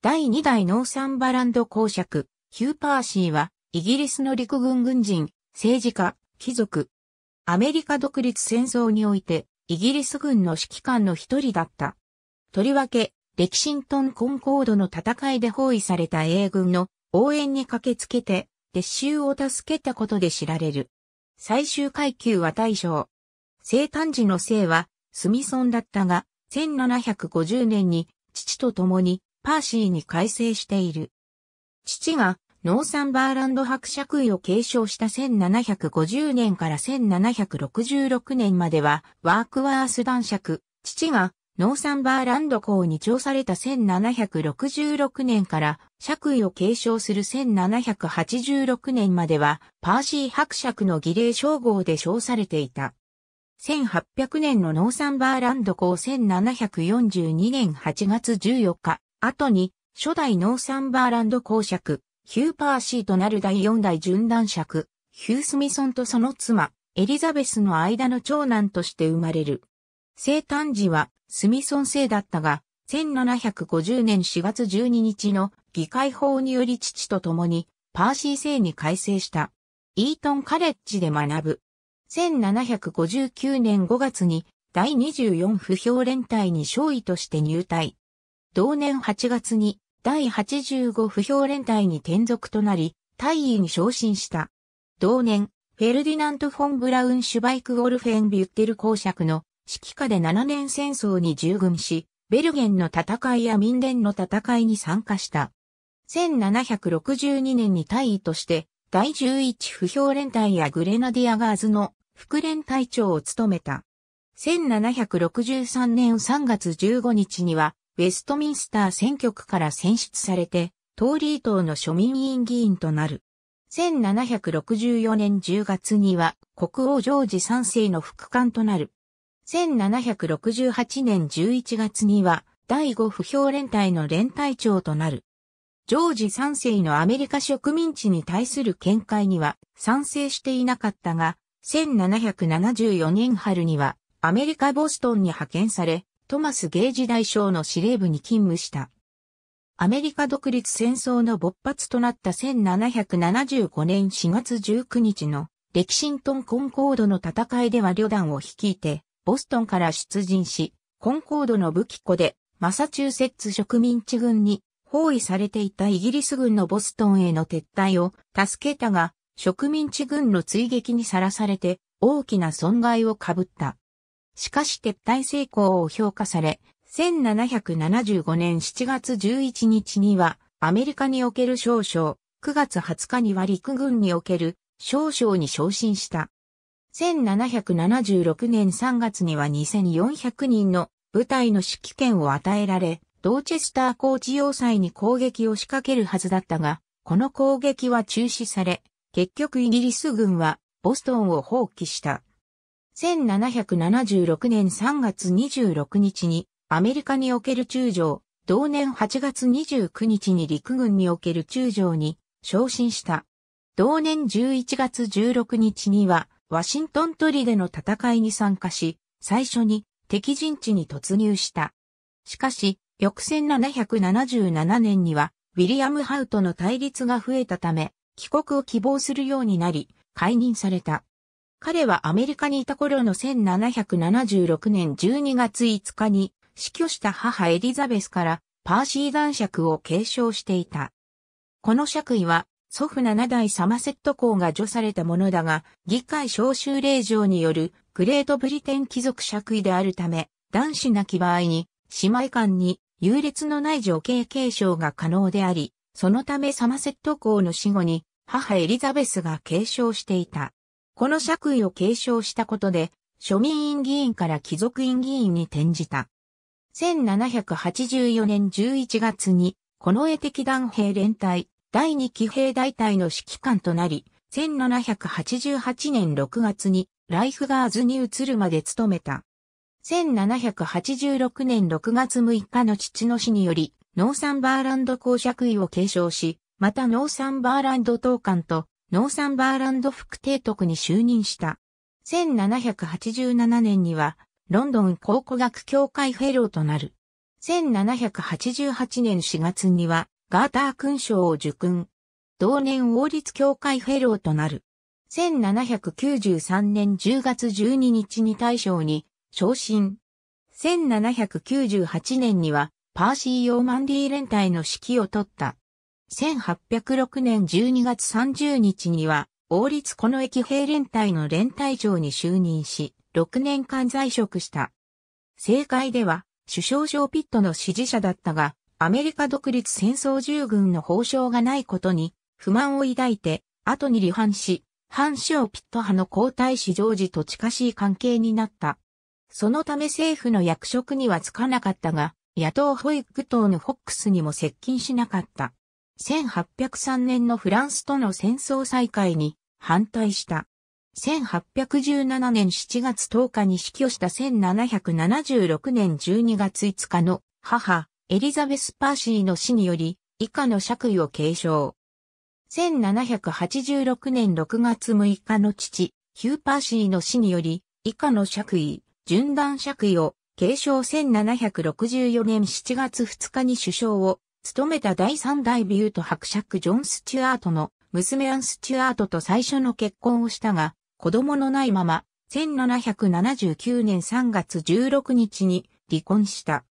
第2代ノーサンバランド公爵、ヒューパーシーは、イギリスの陸軍軍人、政治家、貴族。アメリカ独立戦争において、イギリス軍の指揮官の一人だった。とりわけ、レキシントン・コンコードの戦いで包囲された英軍の応援に駆けつけて、撤収を助けたことで知られる。最終階級は大将。生誕時の姓は、スミソンだったが、1750年に父と共にパーシーに改正している。父がノーサンバーランド伯爵位を継承した1750年から1766年まではワークワース男爵、父がノーサンバーランド公に調された1766年から爵位を継承する1786年まではパーシー伯爵の儀礼称号で称されていた。1800年のノーサンバーランド公1742年8月14日、後に、初代ノーサンバーランド公爵、ヒューパーシーとなる第4代順男爵、ヒュー・スミソンとその妻、エリザベスの間の長男として生まれる。生誕時はスミソン生だったが、1750年4月12日の議会法により父と共にパーシー生に改正した。イートンカレッジで学ぶ。1759年5月に第24不評連隊に少尉として入隊。同年8月に第85不評連隊に転属となり、大尉に昇進した。同年、フェルディナント・フォン・ブラウン・シュバイク・ォルフェン・ビュッテル公爵の指揮下で7年戦争に従軍し、ベルゲンの戦いや民連の戦いに参加した。1762年に大尉として、第11不評連隊やグレナディアガーズの副連隊長を務めた。1763年3月15日には、ウェストミンスター選挙区から選出されて、トーリー党の庶民委員議員となる。1764年10月には国王ジョージ3世の副官となる。1768年11月には第5不評連隊の連隊長となる。ジョージ3世のアメリカ植民地に対する見解には賛成していなかったが、1774年春にはアメリカボストンに派遣され、トマス・ゲージ大将の司令部に勤務した。アメリカ独立戦争の勃発となった1775年4月19日のレキシントン・コンコードの戦いでは旅団を率いて、ボストンから出陣し、コンコードの武器庫でマサチューセッツ植民地軍に包囲されていたイギリス軍のボストンへの撤退を助けたが、植民地軍の追撃にさらされて大きな損害をかぶった。しかし撤退成功を評価され、1775年7月11日には、アメリカにおける少将、9月20日には陸軍における少将に昇進した。1776年3月には2400人の部隊の指揮権を与えられ、ドーチェスター高チ要塞に攻撃を仕掛けるはずだったが、この攻撃は中止され、結局イギリス軍はボストンを放棄した。1776年3月26日にアメリカにおける中将、同年8月29日に陸軍における中将に昇進した。同年11月16日にはワシントントリでの戦いに参加し、最初に敵陣地に突入した。しかし、翌1777年にはウィリアム・ハウとの対立が増えたため、帰国を希望するようになり、解任された。彼はアメリカにいた頃の1776年12月5日に死去した母エリザベスからパーシー男爵を継承していた。この爵位は祖父七代サマセット公が除されたものだが、議会召集令状によるグレートブリテン貴族爵位であるため、男子なき場合に、姉妹間に優劣のない女系継承が可能であり、そのためサマセット公の死後に母エリザベスが継承していた。この爵位を継承したことで、庶民院議員から貴族院議員に転じた。1784年11月に、近衛的団兵連隊、第二騎兵大隊の指揮官となり、1788年6月に、ライフガーズに移るまで務めた。1786年6月6日の父の死により、ノーサンバーランド公爵位を継承し、またノーサンバーランド党官とノーサンバーランド副提督に就任した。1787年には、ロンドン考古学協会フェローとなる。1788年4月には、ガーター勲章を受勲。同年王立協会フェローとなる。1793年10月12日に大将に昇進。1798年にはパーシー・ヨーマンディ連隊の指揮を取った。1806年12月30日には、王立この駅兵連隊の連隊長に就任し、6年間在職した。政界では、首相ジョー・ピットの支持者だったが、アメリカ独立戦争従軍の報奨がないことに不満を抱いて、後に離反し、反ショー・ピット派の皇太子ジョージと近しい関係になった。そのため政府の役職にはつかなかったが、野党ホイッグ党のフォックスにも接近しなかった。1803年のフランスとの戦争再開に反対した。1817年7月10日に死去した1776年12月5日の母、エリザベス・パーシーの死により、以下の爵位を継承。1786年6月6日の父、ヒュー・パーシーの死により、以下の爵位、順断爵位を継承1764年7月2日に首相を勤めた第三代ビュート伯爵ジョン・スチュアートの娘アン・スチュアートと最初の結婚をしたが、子供のないまま、1779年3月16日に離婚した。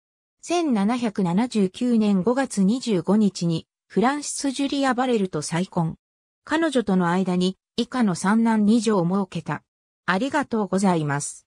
1779年5月25日にフランシス・ジュリア・バレルと再婚。彼女との間に以下の三男二女を設けた。ありがとうございます。